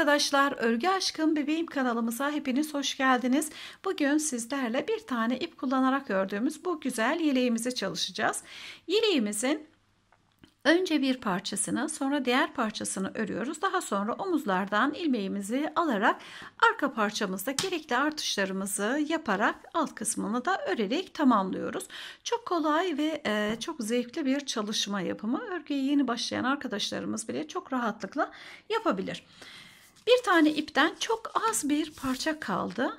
arkadaşlar Örgü Aşkım Bebeğim kanalımıza hepiniz hoş geldiniz. Bugün sizlerle bir tane ip kullanarak ördüğümüz bu güzel yeleğimizi çalışacağız. Yeleğimizin önce bir parçasını sonra diğer parçasını örüyoruz. Daha sonra omuzlardan ilmeğimizi alarak arka parçamızda gerekli artışlarımızı yaparak alt kısmını da örerek tamamlıyoruz. Çok kolay ve e, çok zevkli bir çalışma yapımı. Örgüye yeni başlayan arkadaşlarımız bile çok rahatlıkla yapabilir. Bir tane ipten çok az bir parça kaldı.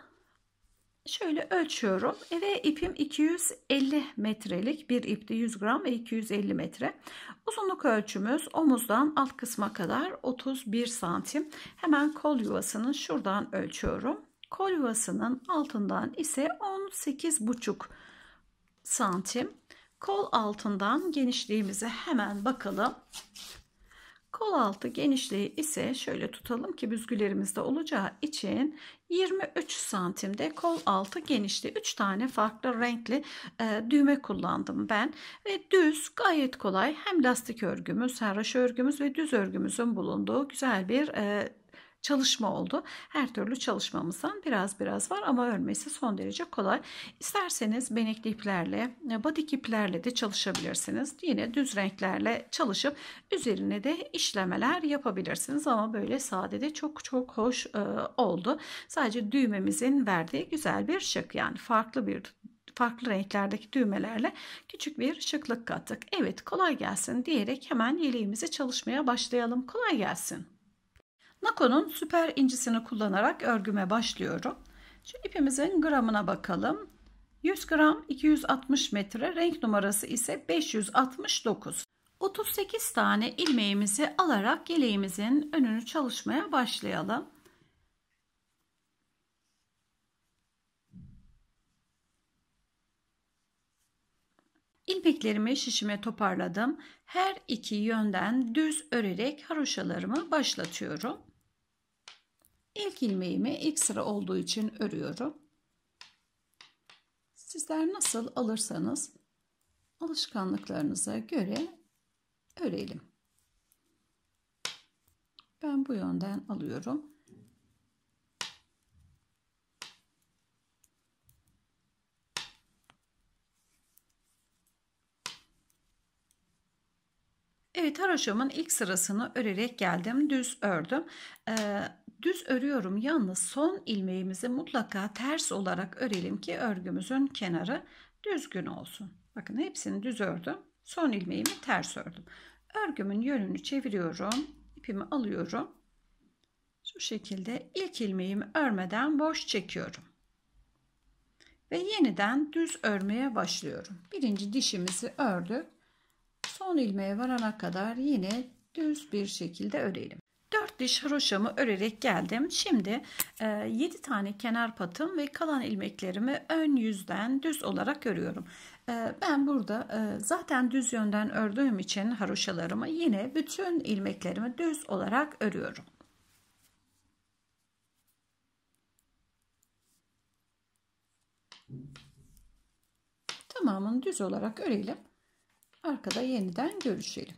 Şöyle ölçüyorum ve ipim 250 metrelik bir ipti 100 gram ve 250 metre. Uzunluk ölçümüz omuzdan alt kısma kadar 31 santim. Hemen kol yuvasının şuradan ölçüyorum. Kol yuvasının altından ise 18,5 santim. Kol altından genişliğimize hemen bakalım. Kol altı genişliği ise şöyle tutalım ki büzgülerimizde olacağı için 23 santimde kol altı genişliği 3 tane farklı renkli e, düğme kullandım ben ve düz gayet kolay hem lastik örgümüz, serraş örgümüz ve düz örgümüzün bulunduğu güzel bir e, çalışma oldu. Her türlü çalışmamızdan biraz biraz var ama örmesi son derece kolay. İsterseniz benekli iplerle, e, batik iplerle de çalışabilirsiniz. Yine düz renklerle çalışıp üzerine de işlemeler yapabilirsiniz ama böyle sade de çok çok hoş e, oldu. Sadece düğmemizin verdiği güzel bir şık yani farklı bir farklı renklerdeki düğmelerle küçük bir şıklık kattık. Evet kolay gelsin diyerek hemen yeleğimizi çalışmaya başlayalım. Kolay gelsin. Nako'nun süper incisini kullanarak örgüme başlıyorum. Şimdi ipimizin gramına bakalım. 100 gram 260 metre renk numarası ise 569. 38 tane ilmeğimizi alarak yeleğimizin önünü çalışmaya başlayalım. İlmeklerimi şişime toparladım. Her iki yönden düz örerek haroşalarımı başlatıyorum. İlk ilmeğimi ilk sıra olduğu için örüyorum. Sizler nasıl alırsanız alışkanlıklarınıza göre örelim. Ben bu yönden alıyorum. Evet haroşamın ilk sırasını örerek geldim. Düz ördüm. Ee, düz örüyorum. Yalnız son ilmeğimizi mutlaka ters olarak örelim ki örgümüzün kenarı düzgün olsun. Bakın hepsini düz ördüm. Son ilmeğimi ters ördüm. Örgümün yönünü çeviriyorum. İpimi alıyorum. Şu şekilde ilk ilmeğimi örmeden boş çekiyorum. Ve yeniden düz örmeye başlıyorum. Birinci dişimizi ördük son ilmeğe varana kadar yine düz bir şekilde örelim. 4 diş haroşamı örerek geldim. Şimdi 7 e, tane kenar patım ve kalan ilmeklerimi ön yüzden düz olarak örüyorum. E, ben burada e, zaten düz yönden ördüğüm için haroşalarımı yine bütün ilmeklerimi düz olarak örüyorum. Tamamını düz olarak örelim. Arkada yeniden görüşelim.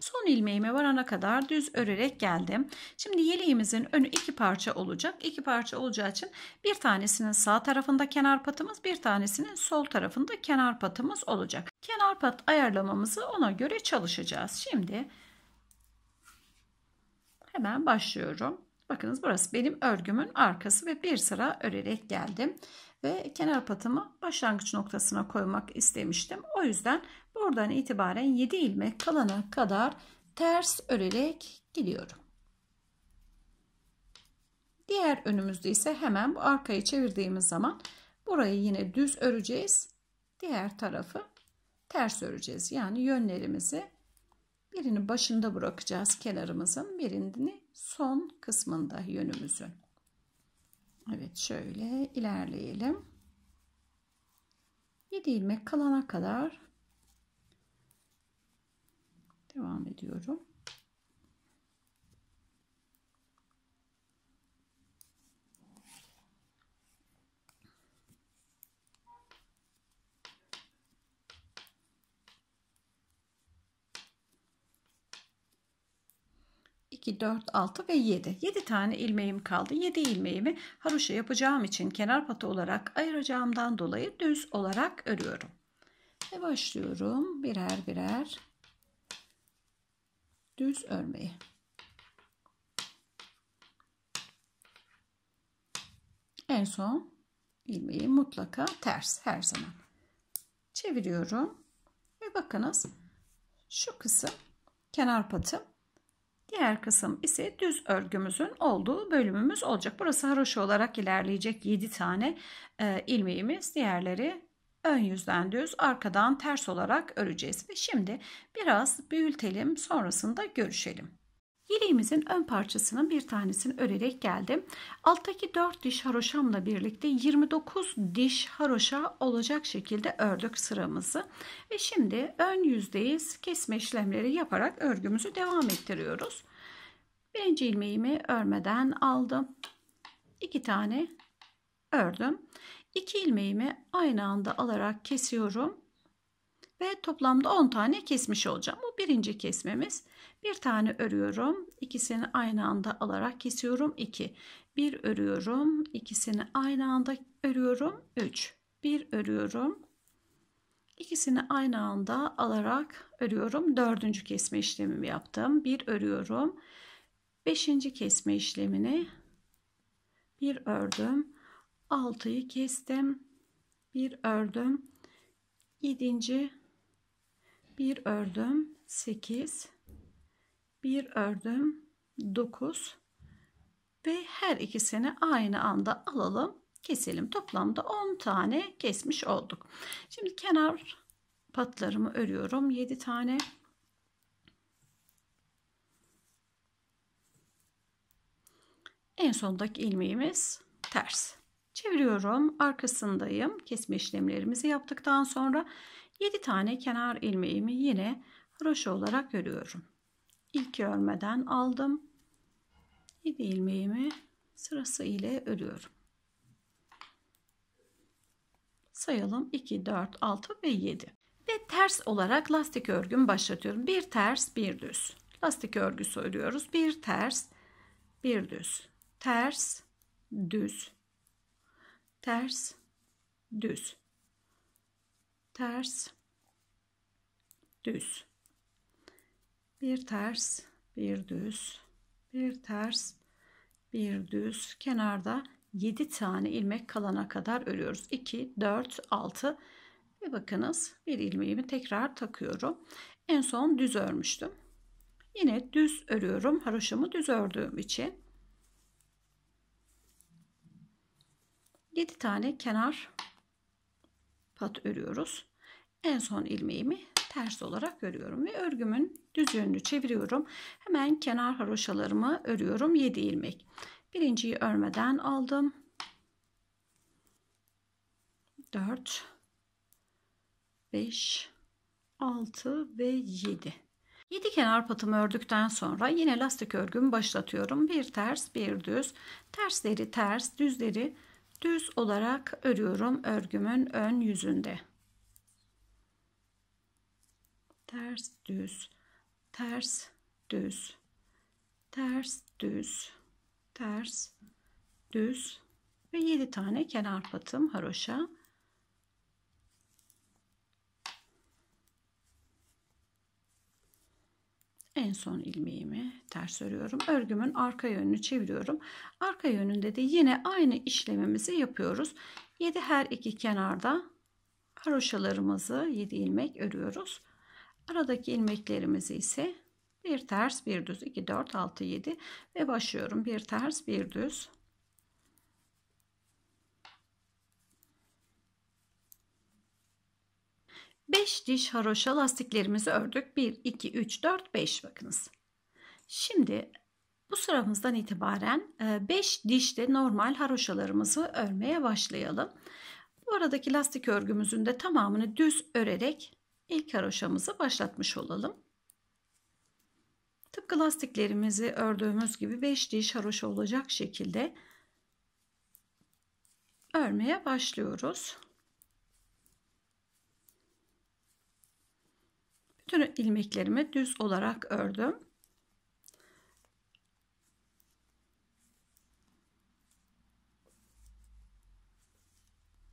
Son ilmeğime varana kadar düz örerek geldim. Şimdi yeleğimizin önü iki parça olacak. İki parça olacağı için bir tanesinin sağ tarafında kenar patımız, bir tanesinin sol tarafında kenar patımız olacak. Kenar pat ayarlamamızı ona göre çalışacağız. Şimdi hemen başlıyorum. Bakınız burası benim örgümün arkası ve bir sıra örerek geldim. Ve kenar patımı başlangıç noktasına koymak istemiştim. O yüzden buradan itibaren 7 ilmek kalana kadar ters örerek gidiyorum. Diğer önümüzde ise hemen bu arkayı çevirdiğimiz zaman burayı yine düz öreceğiz. Diğer tarafı ters öreceğiz. Yani yönlerimizi Birini başında bırakacağız kenarımızın birini son kısmında yönümüzün. Evet şöyle ilerleyelim. 7 ilmek kalana kadar devam ediyorum. 2, 4, 6 ve 7. 7 tane ilmeğim kaldı. 7 ilmeğimi haroşa yapacağım için kenar pata olarak ayıracağımdan dolayı düz olarak örüyorum. Ve başlıyorum birer birer düz örmeye. En son ilmeği mutlaka ters her zaman. Çeviriyorum ve bakınız şu kısım kenar patım Diğer kısım ise düz örgümüzün olduğu bölümümüz olacak. Burası haroşa olarak ilerleyecek 7 tane e, ilmeğimiz. Diğerleri ön yüzden düz arkadan ters olarak öreceğiz. Ve şimdi biraz büyütelim sonrasında görüşelim. Yeleğimizin ön parçasının bir tanesini örerek geldim. Alttaki 4 diş haroşamla birlikte 29 diş haroşa olacak şekilde ördük sıramızı. Ve şimdi ön yüzdeyiz. Kesme işlemleri yaparak örgümüzü devam ettiriyoruz. Birinci ilmeğimi örmeden aldım. 2 tane ördüm. 2 ilmeğimi aynı anda alarak kesiyorum ve toplamda 10 tane kesmiş olacağım. Bu birinci kesmemiz. Bir tane örüyorum. ikisini aynı anda alarak kesiyorum. 2. Bir örüyorum. ikisini aynı anda örüyorum. 3. Bir örüyorum. İkisini aynı anda alarak örüyorum. Dördüncü kesme işlemimi yaptım. Bir örüyorum. Beşinci kesme işlemini bir ördüm. Altıyı kestim. Bir ördüm. Yedinci bir ördüm 8 bir ördüm 9 ve her ikisini aynı anda alalım keselim toplamda 10 tane kesmiş olduk şimdi kenar patlarımı örüyorum 7 tane en sondaki ilmeğimiz ters çeviriyorum arkasındayım kesme işlemlerimizi yaptıktan sonra 7 tane kenar ilmeğimi yine haroşa olarak örüyorum. İlk örmeden aldım. 7 ilmeğimi sırası ile örüyorum. Sayalım 2, 4, 6 ve 7. Ve ters olarak lastik örgüm başlatıyorum. Bir ters, bir düz. Lastik örgüsü örüyoruz. Bir ters, bir düz. Ters, düz. Ters, düz ters düz bir ters bir düz bir ters bir düz kenarda 7 tane ilmek kalana kadar örüyoruz 2 4 6 ve bakınız bir ilmeğimi tekrar takıyorum en son düz örmüştüm yine düz örüyorum haroşamı düz ördüğüm için 7 tane kenar pat örüyoruz. En son ilmeğimi ters olarak örüyorum ve örgümün düzlüğünü çeviriyorum. Hemen kenar haroşalarımı örüyorum 7 ilmek. Birinciyi örmeden aldım. 4 5 6 ve 7 7 kenar patımı ördükten sonra yine lastik örgümü başlatıyorum. Bir ters, bir düz. Tersleri ters, düzleri düz olarak örüyorum örgümün ön yüzünde. Ters düz, ters düz, ters düz, ters düz ve 7 tane kenar patım haroşa En son ilmeğimi ters örüyorum. Örgümün arka yönünü çeviriyorum. Arka yönünde de yine aynı işlemimizi yapıyoruz. 7 her iki kenarda haroşalarımızı 7 ilmek örüyoruz. Aradaki ilmeklerimizi ise bir ters bir düz 2 4 6 7 ve başlıyorum. Bir ters bir düz 5 diş haroşa lastiklerimizi ördük. 1, 2, 3, 4, 5 bakınız. Şimdi bu sıramızdan itibaren 5 e, dişte normal haroşalarımızı örmeye başlayalım. Bu aradaki lastik örgümüzün de tamamını düz örerek ilk haroşamızı başlatmış olalım. Tıpkı lastiklerimizi ördüğümüz gibi 5 diş haroşa olacak şekilde örmeye başlıyoruz. Bütün ilmeklerimi düz olarak ördüm.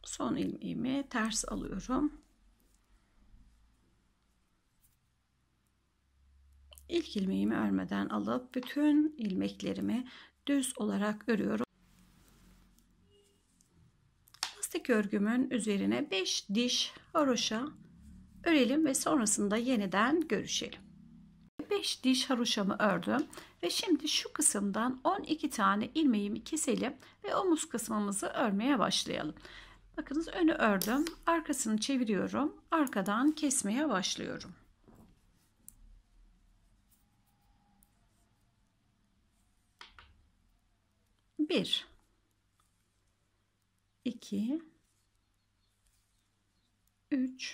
Son ilmeğimi ters alıyorum. İlk ilmeğimi örmeden alıp bütün ilmeklerimi düz olarak örüyorum. Lastik örgümün üzerine 5 diş haroşa örelim ve sonrasında yeniden görüşelim. 5 diş haroşamı ördüm ve şimdi şu kısımdan 12 tane ilmeğimi keselim ve omuz kısmımızı örmeye başlayalım. Bakınız önü ördüm, arkasını çeviriyorum, arkadan kesmeye başlıyorum. Bir, iki, üç.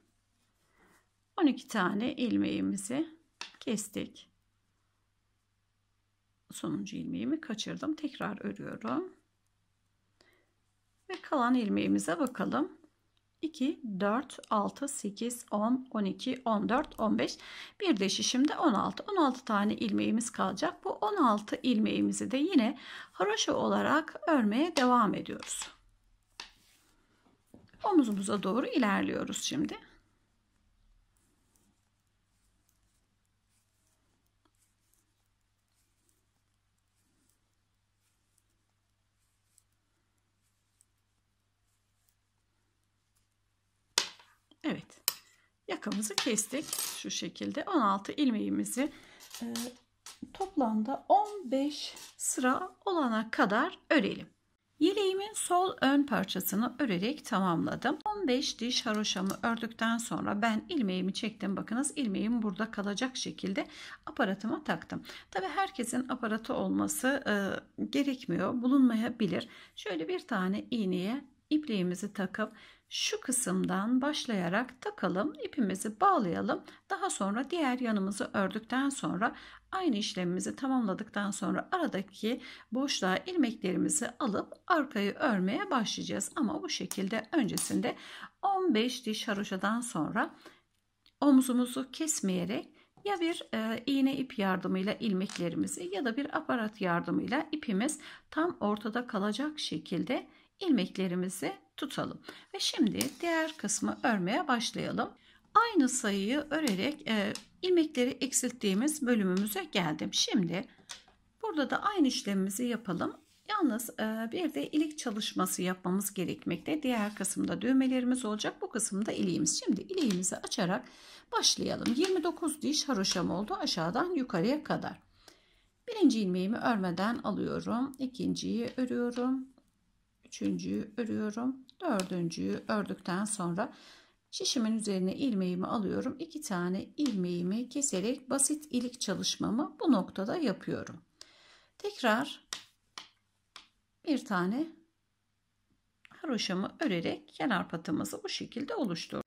12 tane ilmeğimizi kestik. Sonuncu ilmeğimi kaçırdım. Tekrar örüyorum. Ve kalan ilmeğimize bakalım. 2, 4, 6, 8, 10, 12, 14, 15. Bir de şişimde 16. 16 tane ilmeğimiz kalacak. Bu 16 ilmeğimizi de yine haroşa olarak örmeye devam ediyoruz. Omuzumuza doğru ilerliyoruz şimdi. yakamızı kestik şu şekilde 16 ilmeğimizi e, toplamda 15 sıra olana kadar örelim. Yeleğimin sol ön parçasını örerek tamamladım. 15 diş haroşamı ördükten sonra ben ilmeğimi çektim. Bakınız ilmeğim burada kalacak şekilde aparatıma taktım. Tabi herkesin aparatı olması e, gerekmiyor. Bulunmayabilir. Şöyle bir tane iğneye ipliğimizi takıp şu kısımdan başlayarak takalım ipimizi bağlayalım daha sonra diğer yanımızı ördükten sonra aynı işlemimizi tamamladıktan sonra aradaki boşluğa ilmeklerimizi alıp arkayı örmeye başlayacağız ama bu şekilde öncesinde 15 diş haroşadan sonra omzumuzu kesmeyerek ya bir e, iğne ip yardımıyla ilmeklerimizi ya da bir aparat yardımıyla ipimiz tam ortada kalacak şekilde ilmeklerimizi tutalım. Ve şimdi diğer kısmı örmeye başlayalım. Aynı sayıyı örerek e, ilmekleri eksilttiğimiz bölümümüze geldim. Şimdi burada da aynı işlemimizi yapalım. Yalnız e, bir de ilik çalışması yapmamız gerekmekte. Diğer kısımda düğmelerimiz olacak. Bu kısımda iliğimiz. Şimdi iliğimizi açarak başlayalım. 29 diş haroşam oldu aşağıdan yukarıya kadar. Birinci ilmeğimi örmeden alıyorum. ikinciyi örüyorum üçüncüyü örüyorum. Dördüncüyü ördükten sonra şişimin üzerine ilmeğimi alıyorum. iki tane ilmeğimi keserek basit ilik çalışmamı bu noktada yapıyorum. Tekrar bir tane haroşamı örerek kenar patımızı bu şekilde oluştur.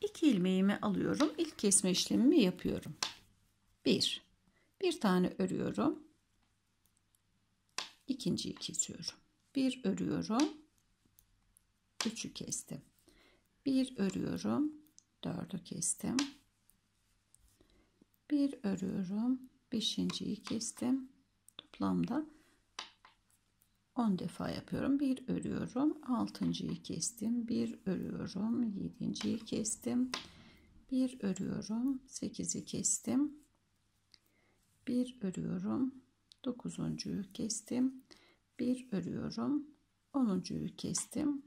İki ilmeğimi alıyorum. ilk kesme işlemimi yapıyorum. Bir, bir tane örüyorum. İkinciyi kesiyorum bir örüyorum. Üçü kestim. Bir örüyorum. Dördü kestim. Bir örüyorum. Beşinciyi kestim. Toplamda 10 defa yapıyorum. Bir örüyorum. Altıncıyı kestim. Bir örüyorum. Yedinciyi kestim. Bir örüyorum. Sekizi kestim. Bir örüyorum. Dokuzuncuyu kestim bir örüyorum. Onuncuyu kestim.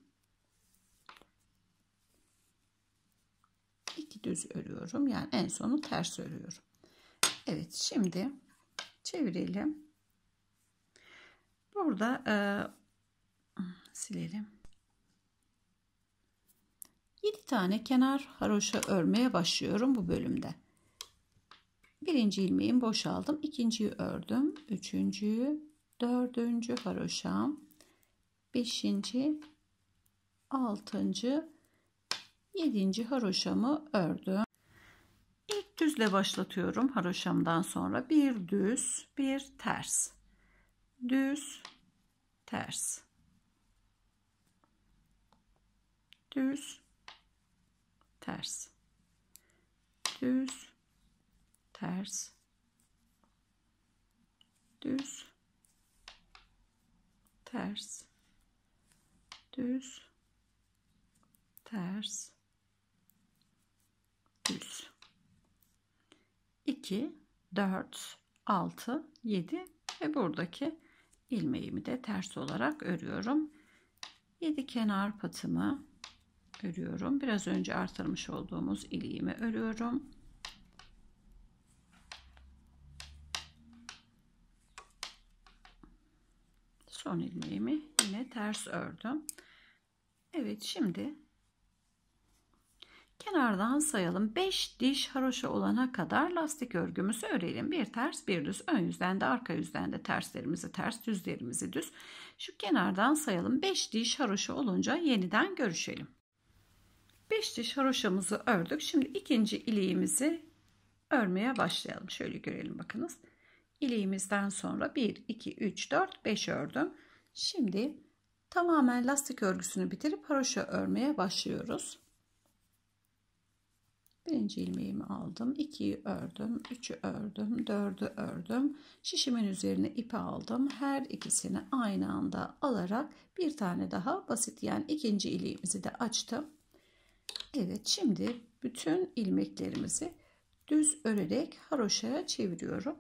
iki düz örüyorum. Yani en sonu ters örüyorum. Evet şimdi çevirelim. Burada e, silelim. 7 tane kenar haroşa örmeye başlıyorum bu bölümde. Birinci ilmeğimi boşaldım. ikinciyi ördüm. Üçüncüyü dördüncü haroşam, beşinci, altıncı, yedinci haroşamı ördüm. İlk düzle başlatıyorum haroşamdan sonra. Bir düz, bir ters. Düz, ters. Düz, ters. Düz, ters. Düz, ters düz ters düz 2 4 6 7 ve buradaki ilmeğimi de ters olarak örüyorum 7 kenar patımı örüyorum biraz önce artırmış olduğumuz iliğimi örüyorum son ilmeğimi yine ters ördüm. Evet şimdi kenardan sayalım 5 diş haroşa olana kadar lastik örgümüzü örelim bir ters bir düz ön yüzden de arka yüzden de terslerimizi ters düzlerimizi düz şu kenardan sayalım 5 diş haroşa olunca yeniden görüşelim 5 diş haroşamızı ördük şimdi ikinci ileğimizi örmeye başlayalım şöyle görelim bakınız İliğimizden sonra 1, 2, 3, 4, 5 ördüm. Şimdi tamamen lastik örgüsünü bitirip haroşa örmeye başlıyoruz. Birinci ilmeğimi aldım. 2'yi ördüm. 3'ü ördüm. 4'ü ördüm. Şişimin üzerine ipi aldım. Her ikisini aynı anda alarak bir tane daha basit yani ikinci iliğimizi de açtım. Evet şimdi bütün ilmeklerimizi düz örerek haroşaya çeviriyorum.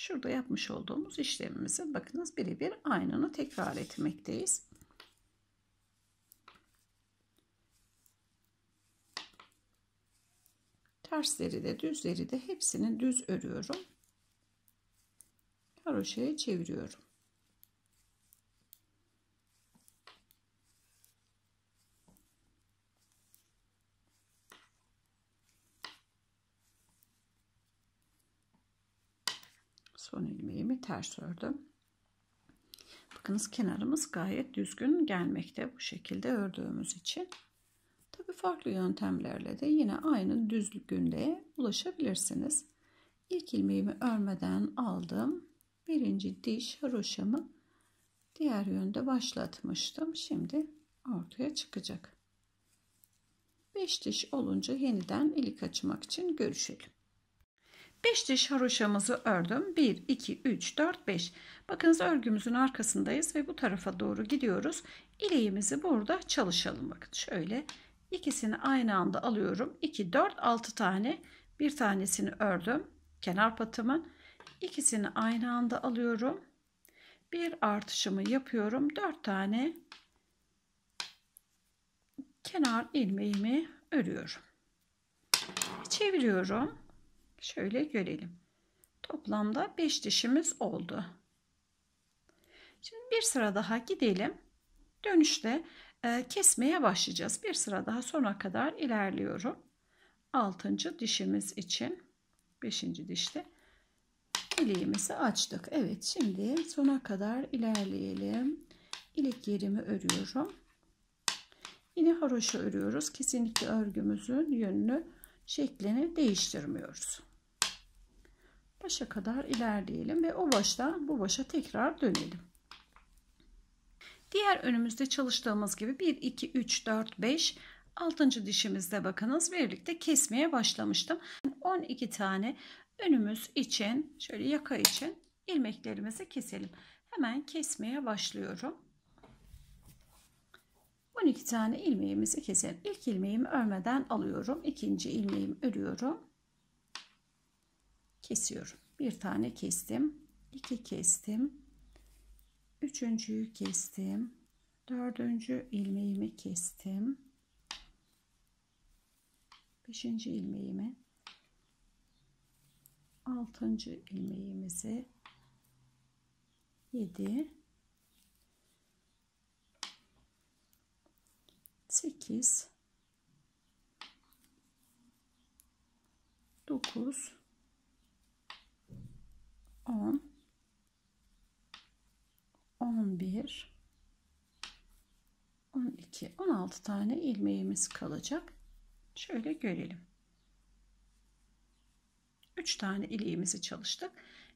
Şurada yapmış olduğumuz işlemimizi bakınız birebir aynını tekrar etmekteyiz. Tersleri de düzleri de hepsini düz örüyorum. Haroşeye çeviriyorum. ilmeğimi ters ördüm. Bakınız kenarımız gayet düzgün gelmekte bu şekilde ördüğümüz için. Tabii farklı yöntemlerle de yine aynı düzgünlüğe ulaşabilirsiniz. İlk ilmeğimi örmeden aldım. Birinci diş haroşamı diğer yönde başlatmıştım. Şimdi ortaya çıkacak. 5 diş olunca yeniden ilik açmak için görüşelim. 5 diş haroşamızı ördüm. 1, 2, 3, 4, 5. Bakınız örgümüzün arkasındayız ve bu tarafa doğru gidiyoruz. İleğimizi burada çalışalım. Bakın şöyle ikisini aynı anda alıyorum. 2, 4, 6 tane. Bir tanesini ördüm. Kenar patımın. İkisini aynı anda alıyorum. Bir artışımı yapıyorum. 4 tane kenar ilmeğimi örüyorum. Çeviriyorum. Şöyle görelim. Toplamda 5 dişimiz oldu. Şimdi bir sıra daha gidelim. Dönüşte e, kesmeye başlayacağız. Bir sıra daha sona kadar ilerliyorum. 6. dişimiz için 5. dişte iliğimizi açtık. Evet şimdi sona kadar ilerleyelim. İlik yerimi örüyorum. Yine haroşa örüyoruz. Kesinlikle örgümüzün yönünü şeklini değiştirmiyoruz başa kadar ilerleyelim ve o baştan bu başa tekrar dönelim. Diğer önümüzde çalıştığımız gibi 1, 2, 3, 4, 5, 6. dişimizde bakınız birlikte kesmeye başlamıştım. 12 tane önümüz için şöyle yaka için ilmeklerimizi keselim. Hemen kesmeye başlıyorum. 12 tane ilmeğimizi keselim. İlk ilmeğimi örmeden alıyorum. ikinci ilmeğimi örüyorum kesiyorum. Bir tane kestim. iki kestim. Üçüncüyü kestim. Dördüncü ilmeğimi kestim. Beşinci ilmeğimi. Altıncı ilmeğimizi. Yedi. 8 dokuz. 10 11 12 16 tane ilmeğimiz kalacak. Şöyle görelim. 3 tane iliğimizi çalıştık.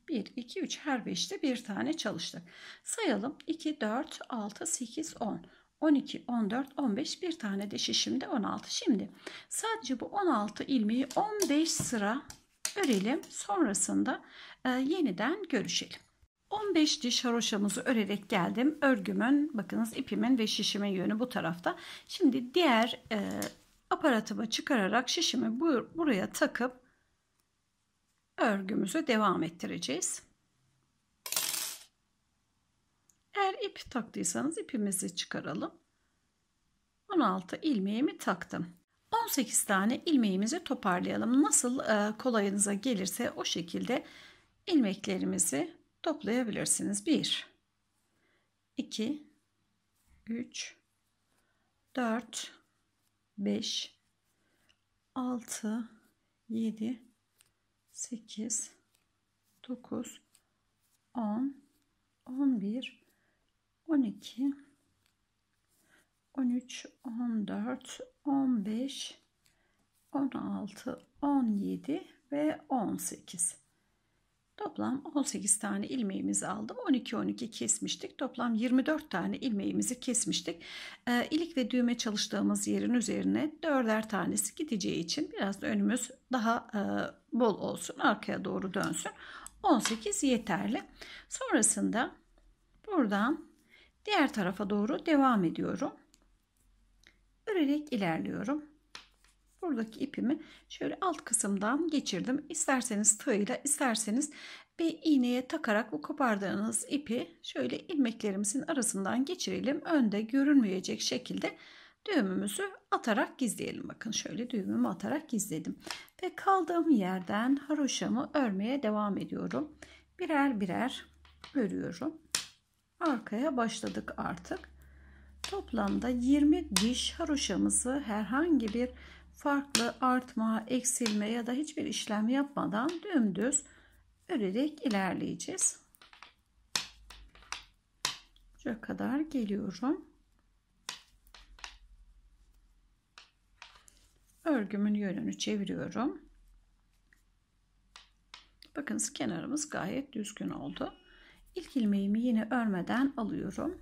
1, 2, 3 her 5'te bir tane çalıştık. Sayalım 2, 4, 6, 8, 10. 12, 14, 15 bir tane de şişimde 16. Şimdi sadece bu 16 ilmeği 15 sıra örelim. Sonrasında e, yeniden görüşelim. 15 diş haroşamızı örerek geldim. Örgümün bakınız ipimin ve şişimin yönü bu tarafta. Şimdi diğer e, aparatımı çıkararak şişimi bu, buraya takıp örgümüzü devam ettireceğiz. Eğer ip taktıysanız ipimizi çıkaralım. 16 ilmeğimi taktım. 18 tane ilmeğimizi toparlayalım. Nasıl e, kolayınıza gelirse o şekilde ilmeklerimizi toplayabilirsiniz. 1 2 3 4 5 6 7 8 9 10 11 12 13, 14, 15, 16, 17 ve 18. Toplam 18 tane ilmeğimizi aldım. 12 12 kesmiştik. Toplam 24 tane ilmeğimizi kesmiştik. Ee, ilik ve düğme çalıştığımız yerin üzerine dörder tanesi gideceği için biraz da önümüz daha e, bol olsun. Arkaya doğru dönsün. 18 yeterli. Sonrasında buradan diğer tarafa doğru devam ediyorum örerek ilerliyorum. Buradaki ipimi şöyle alt kısımdan geçirdim. İsterseniz tığıyla isterseniz bir iğneye takarak bu kopardığınız ipi şöyle ilmeklerimizin arasından geçirelim. Önde görünmeyecek şekilde düğümümüzü atarak gizleyelim. Bakın şöyle düğümümü atarak gizledim. Ve kaldığım yerden haroşamı örmeye devam ediyorum. Birer birer örüyorum. Arkaya başladık artık. Toplamda 20 diş haroşamızı herhangi bir farklı artma, eksilme ya da hiçbir işlem yapmadan dümdüz örerek ilerleyeceğiz. Şuraya kadar geliyorum. Örgümün yönünü çeviriyorum. Bakınız kenarımız gayet düzgün oldu. İlk ilmeğimi yine örmeden alıyorum.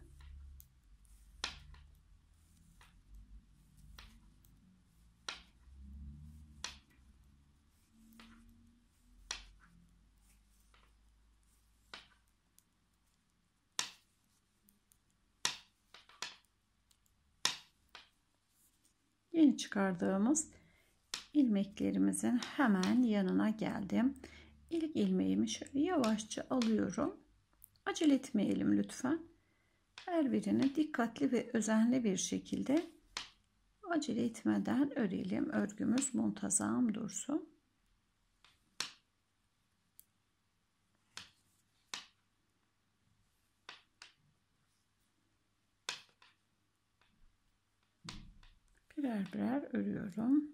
çıkardığımız ilmeklerimizin hemen yanına geldim. İlk ilmeğimi şöyle yavaşça alıyorum. Acele etmeyelim lütfen. Her birini dikkatli ve özenli bir şekilde acele etmeden örelim. Örgümüz muntazam dursun. birer birer örüyorum.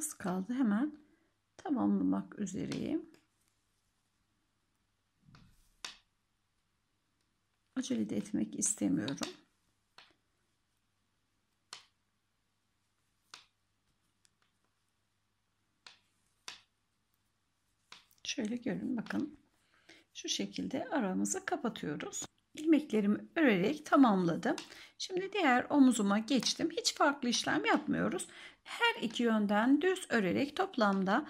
az kaldı. Hemen tamamlamak üzereyim. Acele de etmek istemiyorum. Şöyle görün bakın. Şu şekilde aramızı kapatıyoruz ilmeklerimi örerek tamamladım. Şimdi diğer omuzuma geçtim. Hiç farklı işlem yapmıyoruz. Her iki yönden düz örerek toplamda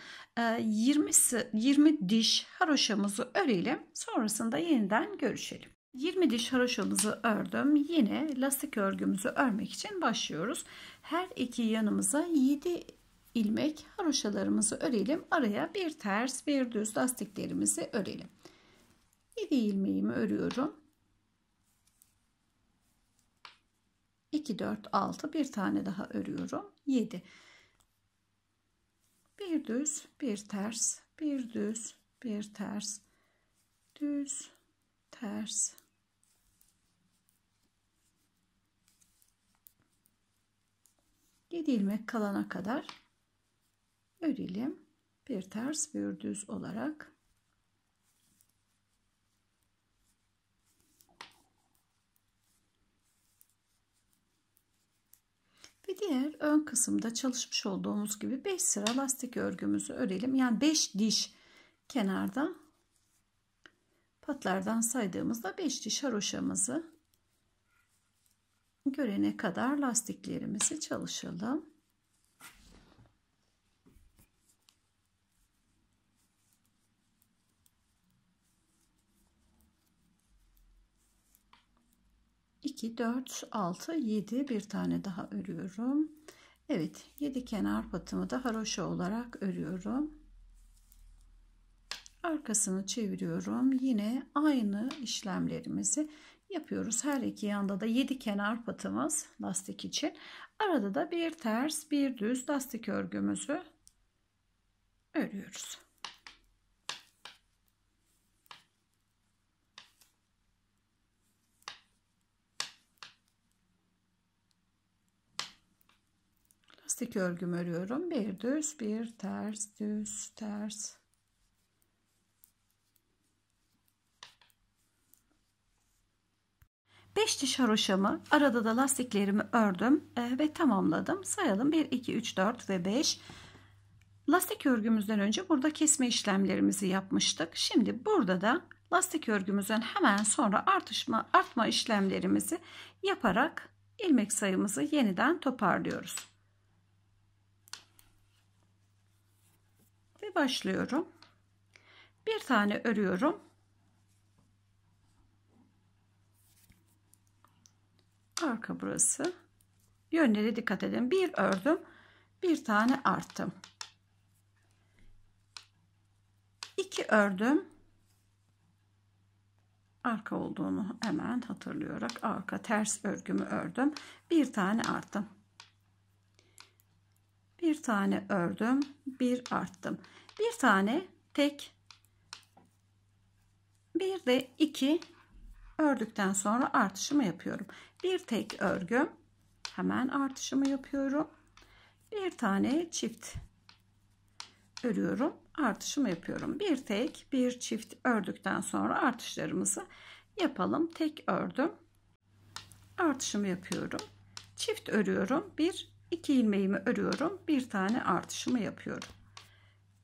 20, e, 20 diş haroşamızı örelim. Sonrasında yeniden görüşelim. 20 diş haroşamızı ördüm. Yine lastik örgümüzü örmek için başlıyoruz. Her iki yanımıza 7 ilmek haroşalarımızı örelim. Araya bir ters bir düz lastiklerimizi örelim. 7 ilmeğimi örüyorum. 2 4 6 bir tane daha örüyorum 7 bir düz bir ters bir düz bir ters düz ters yedi ilmek kalana kadar örelim bir ters bir düz olarak diğer ön kısımda çalışmış olduğumuz gibi 5 sıra lastik örgümüzü örelim. Yani 5 diş kenarda patlardan saydığımızda 5 diş haroşamızı görene kadar lastiklerimizi çalışalım. 2, 4, 6, 7 bir tane daha örüyorum. Evet 7 kenar patımı da haroşa olarak örüyorum. Arkasını çeviriyorum. Yine aynı işlemlerimizi yapıyoruz. Her iki yanda da 7 kenar patımız lastik için. Arada da bir ters bir düz lastik örgümüzü örüyoruz. lastik örgüm örüyorum. Bir düz, bir ters, düz, ters. Beş diş haroşamı arada da lastiklerimi ördüm e, ve tamamladım. Sayalım 1, 2, 3, 4 ve 5. Lastik örgümüzden önce burada kesme işlemlerimizi yapmıştık. Şimdi burada da lastik örgümüzden hemen sonra artışma artma işlemlerimizi yaparak ilmek sayımızı yeniden toparlıyoruz. örmeye başlıyorum. Bir tane örüyorum. Arka burası. Yönlere dikkat edin. Bir ördüm. Bir tane arttım. İki ördüm. Arka olduğunu hemen hatırlayarak arka ters örgümü ördüm. Bir tane arttım bir tane ördüm bir arttım bir tane tek bir de iki ördükten sonra artışımı yapıyorum bir tek örgü hemen artışımı yapıyorum bir tane çift örüyorum artışımı yapıyorum bir tek bir çift ördükten sonra artışlarımızı yapalım tek ördüm artışımı yapıyorum çift örüyorum bir 2 ilmeğimi örüyorum. Bir tane artışımı yapıyorum.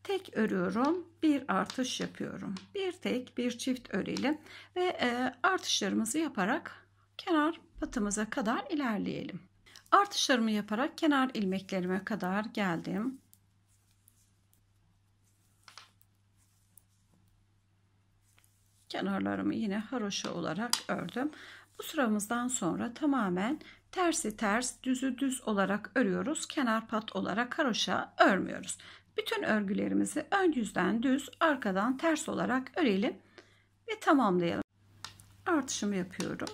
Tek örüyorum. Bir artış yapıyorum. Bir tek bir çift örelim. Ve e, artışlarımızı yaparak kenar patımıza kadar ilerleyelim. Artışlarımı yaparak kenar ilmeklerime kadar geldim. Kenarlarımı yine haroşa olarak ördüm. Bu sıramızdan sonra tamamen tersi ters, düzü düz olarak örüyoruz. Kenar pat olarak haroşa örmüyoruz. Bütün örgülerimizi ön yüzden düz, arkadan ters olarak örelim ve tamamlayalım. Artışımı yapıyorum.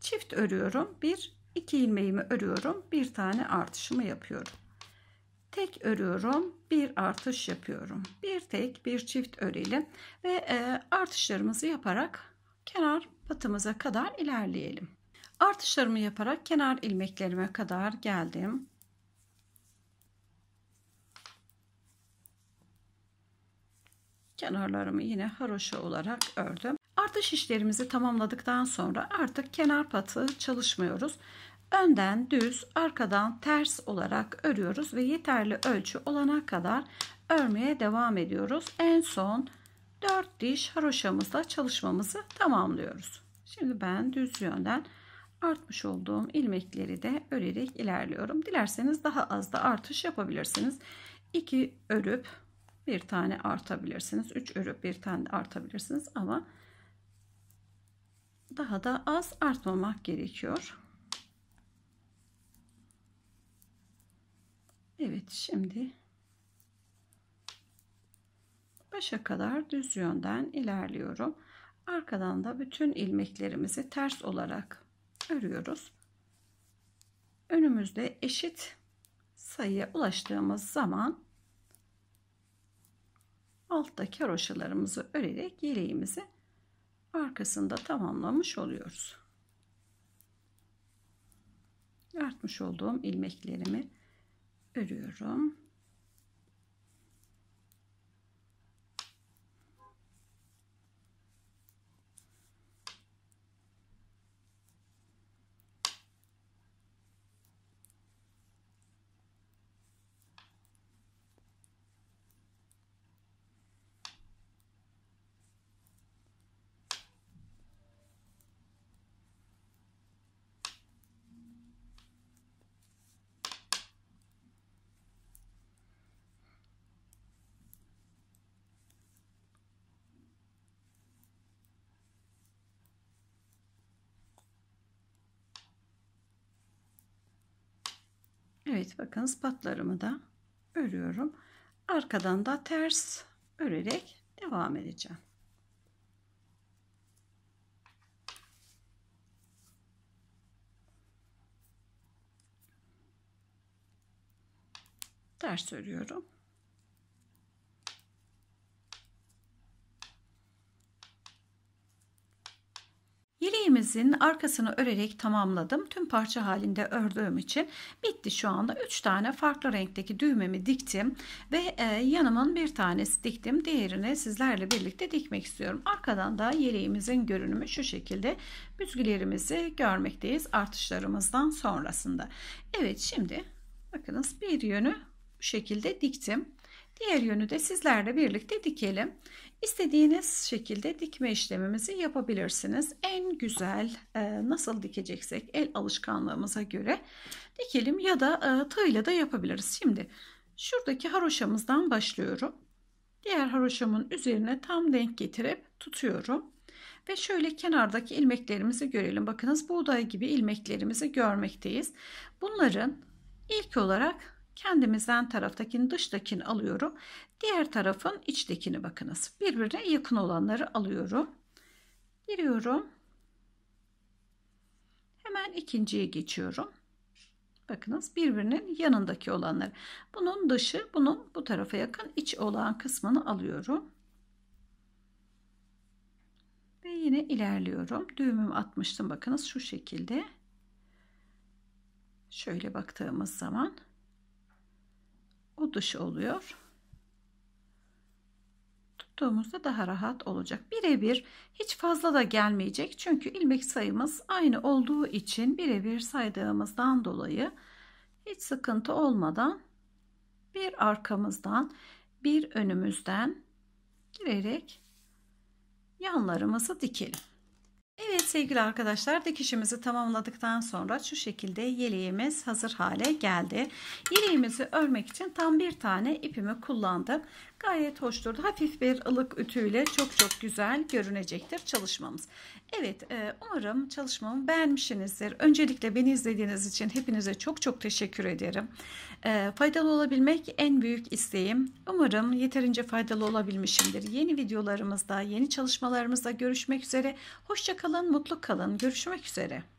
Çift örüyorum. Bir, iki ilmeğimi örüyorum. Bir tane artışımı yapıyorum. Tek örüyorum. Bir artış yapıyorum. Bir tek, bir çift örelim ve e, artışlarımızı yaparak kenar patımıza kadar ilerleyelim. Artışlarımı yaparak kenar ilmeklerime kadar geldim. Kenarlarımı yine haroşa olarak ördüm. Artış işlerimizi tamamladıktan sonra artık kenar patı çalışmıyoruz. Önden düz, arkadan ters olarak örüyoruz ve yeterli ölçü olana kadar örmeye devam ediyoruz. En son 4 diş haroşamızla çalışmamızı tamamlıyoruz. Şimdi ben düz yönden artmış olduğum ilmekleri de örerek ilerliyorum. Dilerseniz daha az da artış yapabilirsiniz. 2 örüp bir tane artabilirsiniz. 3 örüp bir tane artabilirsiniz ama daha da az artmamak gerekiyor. Evet şimdi başa kadar düz yönden ilerliyorum. Arkadan da bütün ilmeklerimizi ters olarak örüyoruz. Önümüzde eşit sayıya ulaştığımız zaman altta karoşalarımızı örerek yeleğimizi arkasında tamamlamış oluyoruz. Artmış olduğum ilmeklerimi örüyorum. Evet bakın spatlarımı da örüyorum. Arkadan da ters örerek devam edeceğim. Ters örüyorum. Yeleğimizin arkasını örerek tamamladım. Tüm parça halinde ördüğüm için bitti şu anda. 3 tane farklı renkteki düğmemi diktim ve e, yanımın bir tanesi diktim. Diğerini sizlerle birlikte dikmek istiyorum. Arkadan da yeleğimizin görünümü şu şekilde. Büzgülerimizi görmekteyiz artışlarımızdan sonrasında. Evet şimdi bakınız bir yönü bu şekilde diktim. Diğer yönü de sizlerle birlikte dikelim. İstediğiniz şekilde dikme işlemimizi yapabilirsiniz. En güzel e, nasıl dikeceksek el alışkanlığımıza göre dikelim ya da e, tığla da yapabiliriz. Şimdi şuradaki haroşamızdan başlıyorum. Diğer haroşamın üzerine tam denk getirip tutuyorum. Ve şöyle kenardaki ilmeklerimizi görelim. Bakınız buğday gibi ilmeklerimizi görmekteyiz. Bunların ilk olarak kendimizden taraftakini dıştakini alıyorum Diğer tarafın içtekini bakınız. Birbirine yakın olanları alıyorum. Giriyorum. Hemen ikinciye geçiyorum. Bakınız birbirinin yanındaki olanları. Bunun dışı, bunun bu tarafa yakın iç olan kısmını alıyorum. Ve yine ilerliyorum. Düğümümü atmıştım. Bakınız şu şekilde. Şöyle baktığımız zaman o dışı oluyor tuttuğumuzda daha rahat olacak. Birebir hiç fazla da gelmeyecek. Çünkü ilmek sayımız aynı olduğu için birebir saydığımızdan dolayı hiç sıkıntı olmadan bir arkamızdan bir önümüzden girerek yanlarımızı dikelim. Evet sevgili arkadaşlar dikişimizi tamamladıktan sonra şu şekilde yeleğimiz hazır hale geldi. Yeleğimizi örmek için tam bir tane ipimi kullandım. Gayet hoştur. Hafif bir ılık ütüyle çok çok güzel görünecektir çalışmamız. Evet e, umarım çalışmamı beğenmişsinizdir. Öncelikle beni izlediğiniz için hepinize çok çok teşekkür ederim. E, faydalı olabilmek en büyük isteğim. Umarım yeterince faydalı olabilmişimdir. Yeni videolarımızda, yeni çalışmalarımızda görüşmek üzere. Hoşçakalın, mutlu kalın. Görüşmek üzere.